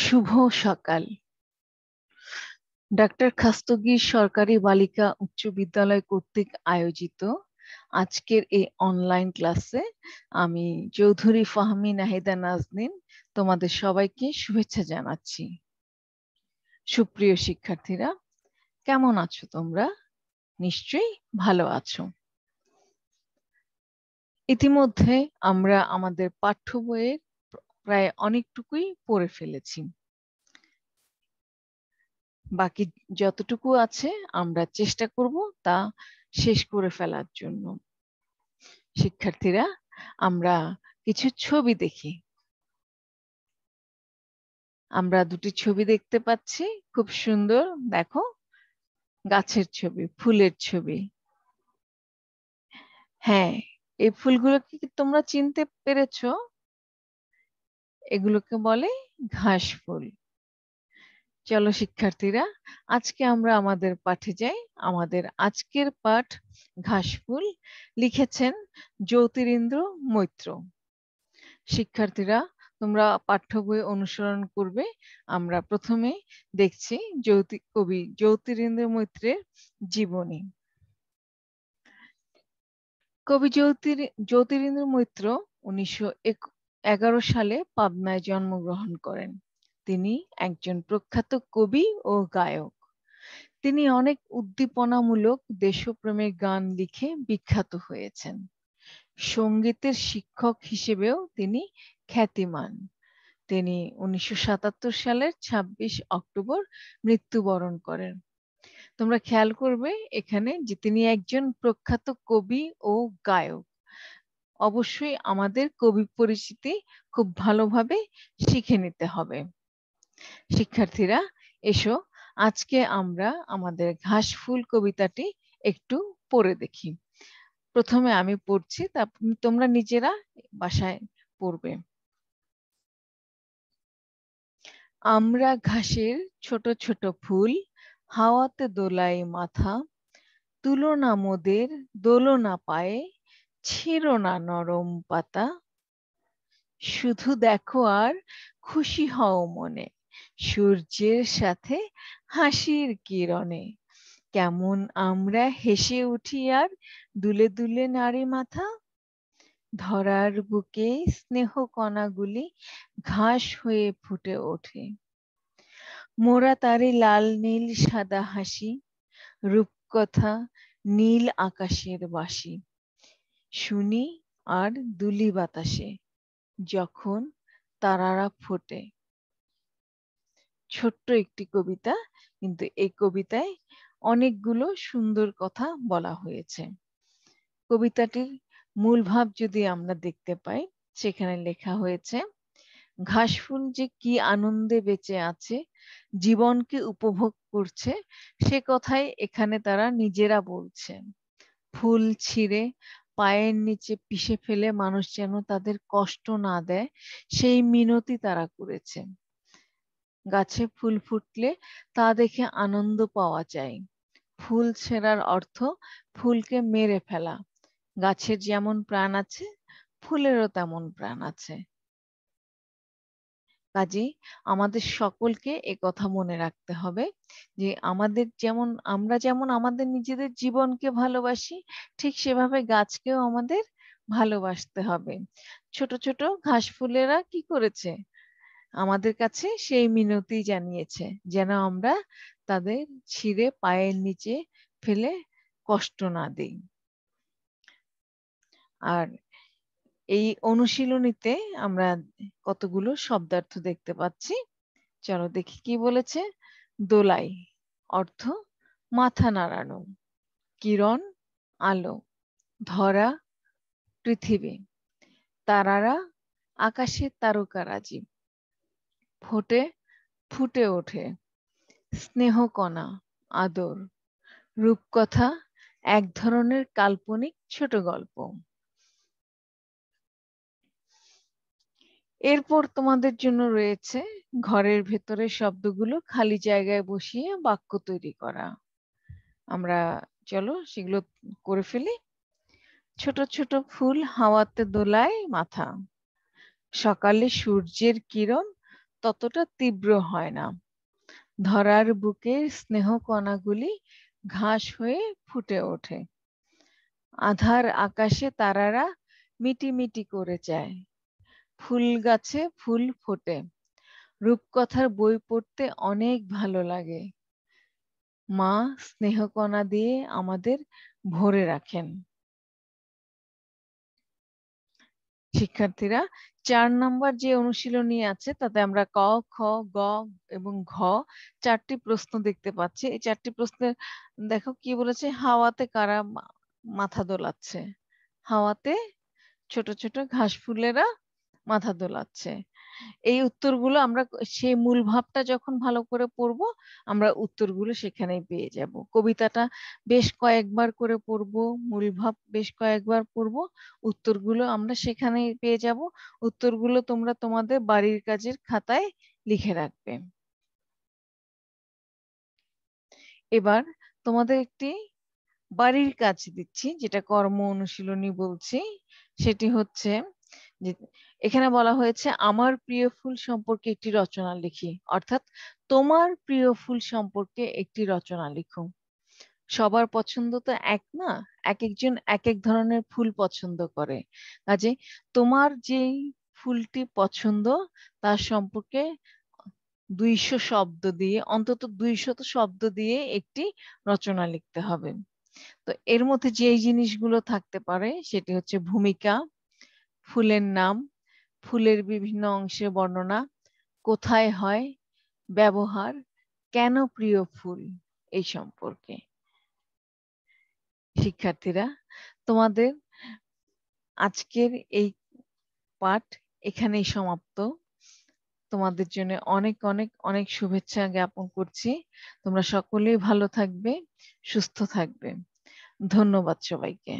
শুভ সকাল ডাক্তার খাস্তগীর সরকারি বালিকা উচ্চ বিদ্যালয় কর্তৃক আয়োজিত আজকের এই অনলাইন ক্লাসে আমি চৌধুরী ফাহমি নাহিদা নাজদিন তোমাদের সবাইকে শুভেচ্ছা জানাচ্ছি সুপ্রিয় শিক্ষার্থীরা কেমন আছো তোমরা নিশ্চয়ই ভালো আছো ইতিমধ্যে আমরা আমাদের পাঠ্য বইয়ের প্রায় অনেকটুকুই পড়ে ফেলেছি বাকি যতটুকু আছে আমরা চেষ্টা করব তা শেষ করে ফেলার জন্য শিক্ষার্থীরা আমরা কিছু ছবি দেখি আমরা দুটি ছবি দেখতে পাচ্ছি খুব সুন্দর দেখো গাছের ছবি ফুলের ছবি হ্যাঁ এই ফুলগুলোকে কি তোমরা চিনতে পেরেছো এগুলোকে বলে ঘাস ফুল চলো শিক্ষার্থীরা আজকে আমরা আমাদের পাঠে যাই আমাদের আজকের পাঠ ঘাসফুল লিখেছেন জ্যোতিরিন্দ্র মৈত্র শিক্ষার্থীরা তোমরা পাঠ্য বই অনুসরণ করবে আমরা প্রথমে দেখছি জ্যোতি কবি জ্যোতিরিন্দ্র মৈত্রের জীবনী কবি জ্যোতির জ্যোতিরিন্দ্র মৈত্র উনিশশো এগারো সালে পাবনায় জন্মগ্রহণ করেন তিনি একজন প্রখ্যাত কবি ও গায়ক তিনি অনেক উদ্দীপনামূলক দেশপ্রেমের গান লিখে বিখ্যাত হয়েছেন সঙ্গীতের শিক্ষক হিসেবেও তিনি খ্যাতিমান তিনি উনিশশো সালের ২৬ অক্টোবর মৃত্যুবরণ করেন তোমরা খেয়াল করবে এখানে যে তিনি একজন প্রখ্যাত কবি ও গায়ক অবশ্যই আমাদের কবি পরিচিতি খুব ভালোভাবে শিখে নিতে হবে শিক্ষার্থীরা এসো আজকে আমরা আমাদের ঘাস ফুল কবিতাটি একটু পড়ে দেখি প্রথমে আমি পড়ছি তোমরা নিজেরা বাসায় পড়বে আমরা ঘাসের ছোট ছোট ফুল হাওয়াতে দোলায় মাথা তুলনা মোদের দোলনা পায়ে ছিল না নরম পাতা শুধু দেখো আর খুশি হও মনে সূর্যের সাথে হাসির কিরণে কেমন আমরা হেসে উঠি আর দুলে দুলে নাড়ি মাথা ধরার বুকে স্নেহ কণাগুলি ঘাস হয়ে ফুটে ওঠে মোরা তারে লাল নীল সাদা হাসি রূপকথা নীল আকাশের বাসি শুনি আর দুলি বাতাসে যখন তারারা ফোটে ছোট্ট একটি কবিতা কিন্তু এই কবিতায় অনেকগুলো সুন্দর কথা বলা হয়েছে কবিতাটির মূল ভাব যদি আমরা দেখতে পাই সেখানে লেখা হয়েছে ঘাসফুল যে কি আনন্দে বেঁচে আছে জীবনকে উপভোগ করছে সে কথাই এখানে তারা নিজেরা বলছে ফুল ছিঁড়ে পায়ের নিচে পিষে ফেলে মানুষ যেন তাদের কষ্ট না দেয় সেই মিনতি তারা করেছে গাছে ফুল ফুটলে তা দেখে আনন্দ পাওয়া যায় ফুল ছেঁড়ার অর্থ ফুলকে মেরে ফেলা গাছের যেমন প্রাণ আছে ফুলেরও তেমন প্রাণ আছে কাজেই আমাদের সকলকে এ কথা মনে রাখতে হবে যে আমাদের যেমন আমরা যেমন আমাদের নিজেদের জীবনকে ভালোবাসি ঠিক সেভাবে গাছকেও আমাদের ভালোবাসতে হবে ছোট ছোট ঘাস ফুলেরা কি করেছে আমাদের কাছে সেই মিনতি জানিয়েছে যেন আমরা তাদের ছিঁড়ে পায়ের নিচে ফেলে কষ্ট না দিই আর এই অনুশীলনীতে আমরা কতগুলো শব্দার্থ দেখতে পাচ্ছি চলো দেখি কি বলেছে দোলাই অর্থ মাথা নাড়ানো কিরণ আলো ধরা পৃথিবী তারারা আকাশে তারকারাজি ফোটে ফুটে ওঠে স্নেহকণা আদর রূপকথা এক ধরনের কাল্পনিক ছোট গল্প এরপর তোমাদের জন্য রয়েছে ঘরের ভেতরে শব্দগুলো খালি জায়গায় বসিয়ে বাক্য তৈরি করা আমরা চলো সেগুলো করে ফেলি ছোট ছোট ফুল হাওয়াতে দোলায় মাথা সকালে সূর্যের কিরণ ততটা তীব্র হয় না ধরার বুকের স্নেহ কণাগুলি ঘাস হয়ে ফুটে ওঠে আধার আকাশে তারারা মিটিমিটি করে যায় ফুল গাছে ফুল ফোটে রূপকথার বই পড়তে অনেক ভালো লাগে মা স্নেহকণা দিয়ে আমাদের ভরে রাখেন শিক্ষার্থীরা চার নাম্বার যে অনুশীলনী আছে তাতে আমরা ক খ গ এবং ঘ চারটি প্রশ্ন দেখতে পাচ্ছি এই চারটি প্রশ্নের দেখো কি বলেছে হাওয়াতে কারা মাথা দোলাচ্ছে হাওয়াতে ছোট ছোট ঘাস ফুলেরা মাথা দোলাচ্ছে এই উত্তরগুলো আমরা সেই মূল ভাবটা যখন ভালো করে পড়ব আমরা উত্তরগুলো সেখানেই পেয়ে যাব কবিতাটা বেশ কয়েকবার করে পড়ব মূল ভাব বেশ কয়েকবার পড়ব উত্তরগুলো আমরা সেখানেই পেয়ে যাব উত্তরগুলো তোমরা তোমাদের বাড়ির কাজের খাতায় লিখে রাখবে এবার তোমাদের একটি বাড়ির কাজ দিচ্ছি যেটা কর্ম অনুশীলনী বলছি সেটি হচ্ছে এখানে বলা হয়েছে আমার প্রিয় ফুল সম্পর্কে একটি রচনা লিখি অর্থাৎ তোমার প্রিয় ফুল সম্পর্কে একটি রচনা লিখো সবার পছন্দ তো এক না এক একজন এক এক ধরনের ফুল পছন্দ করে কাজে তোমার যেই ফুলটি পছন্দ তার সম্পর্কে দুইশো শব্দ দিয়ে অন্তত দুইশত শব্দ দিয়ে একটি রচনা লিখতে হবে তো এর মধ্যে যে জিনিসগুলো থাকতে পারে সেটি হচ্ছে ভূমিকা ফুলের নাম ফুলের বিভিন্ন অংশের বর্ণনা কোথায় হয় ব্যবহার কেন প্রিয় ফুল এই সম্পর্কে শিক্ষার্থীরা তোমাদের আজকের এই পাঠ এখানেই সমাপ্ত তোমাদের জন্য অনেক অনেক অনেক শুভেচ্ছা জ্ঞাপন করছি তোমরা সকলেই ভালো থাকবে সুস্থ থাকবে ধন্যবাদ সবাইকে